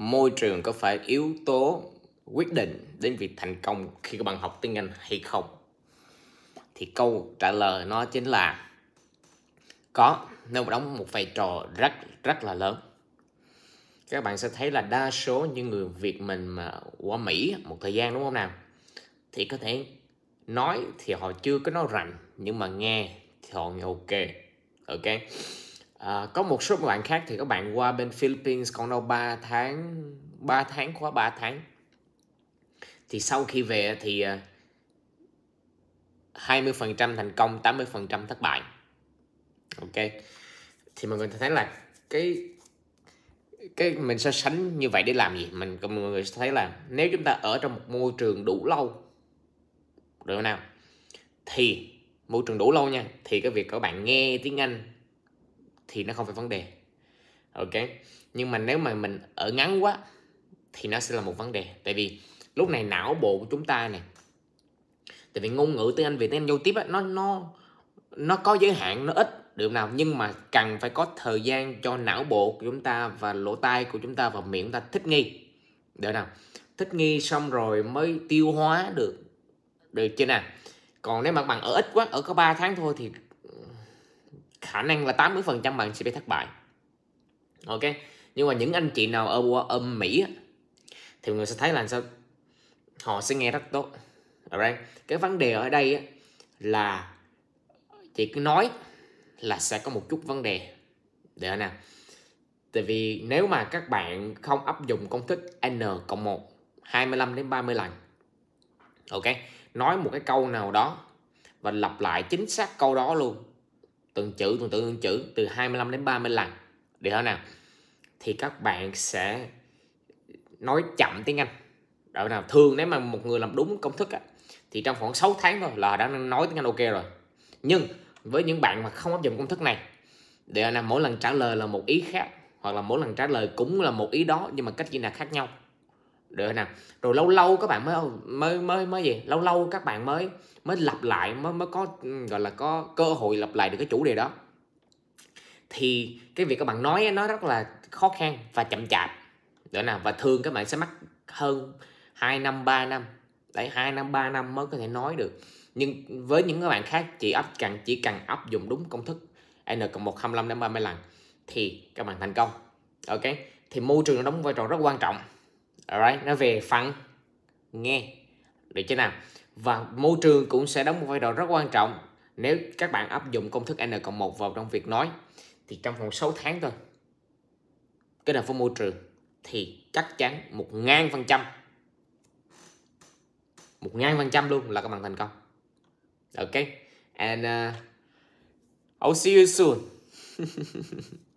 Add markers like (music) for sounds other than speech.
môi trường có phải yếu tố quyết định đến việc thành công khi các bạn học tiếng Anh hay không? Thì câu trả lời nó chính là có, nó đóng một vai trò rất rất là lớn. Các bạn sẽ thấy là đa số những người Việt mình mà qua Mỹ một thời gian đúng không nào? Thì có thể nói thì họ chưa có nói rành nhưng mà nghe thì họ nghe ok. Ok À, có một số bạn khác thì các bạn qua bên Philippines còn đâu 3 tháng 3 tháng khóa 3 tháng thì sau khi về thì 20% à, thành công 80% thất bại ok thì mọi người thấy là cái cái mình so sánh như vậy để làm gì mình mọi người sẽ thấy là nếu chúng ta ở trong một môi trường đủ lâu được không nào thì môi trường đủ lâu nha thì cái việc các bạn nghe tiếng Anh thì nó không phải vấn đề ok nhưng mà nếu mà mình ở ngắn quá thì nó sẽ là một vấn đề tại vì lúc này não bộ của chúng ta này tại vì ngôn ngữ tiếng anh về, tiếng anh giao tiếp á, nó nó nó có giới hạn nó ít được nào nhưng mà cần phải có thời gian cho não bộ của chúng ta và lỗ tai của chúng ta và miệng chúng ta thích nghi được nào thích nghi xong rồi mới tiêu hóa được được chưa nào còn nếu mặt bằng ở ít quá ở có 3 tháng thôi thì khả năng là 80% bạn sẽ bị thất bại ok nhưng mà những anh chị nào ở, ở Mỹ thì người sẽ thấy là sao họ sẽ nghe rất tốt Alright. cái vấn đề ở đây là chị cứ nói là sẽ có một chút vấn đề để nào tại vì nếu mà các bạn không áp dụng công thức n cộng 1 25 đến 30 lần ok nói một cái câu nào đó và lặp lại chính xác câu đó luôn tuần chữ tuần tự tuần chữ từ 25 đến 30 lần để không nào thì các bạn sẽ nói chậm tiếng Anh đó nào thường nếu mà một người làm đúng công thức á, thì trong khoảng 6 tháng thôi là đã nói tiếng Anh ok rồi nhưng với những bạn mà không áp dụng công thức này để là mỗi lần trả lời là một ý khác hoặc là mỗi lần trả lời cũng là một ý đó nhưng mà cách diễn là khác nhau được nè rồi lâu lâu các bạn mới mới mới mới gì lâu lâu các bạn mới mới lặp lại mới mới có ừ, gọi là có cơ hội lặp lại được cái chủ đề đó thì cái việc các bạn nói nó rất là khó khăn và chậm chạp được nè và thường các bạn sẽ mất hơn 2 năm 3 năm đấy 2 năm 3 năm mới có thể nói được nhưng với những các bạn khác chỉ áp cần chỉ cần áp dụng đúng công thức n cộng 1 25 đến 30 lần thì các bạn thành công ok thì môi trường đóng vai trò rất quan trọng alright nó về phần nghe được chưa nào và môi trường cũng sẽ đóng một vai trò rất quan trọng nếu các bạn áp dụng công thức n cộng một vào trong việc nói thì trong vòng 6 tháng thôi cái là với môi trường thì chắc chắn một ngàn phần trăm một ngàn phần trăm luôn là các bạn thành công ok and uh, I'll see you soon (laughs)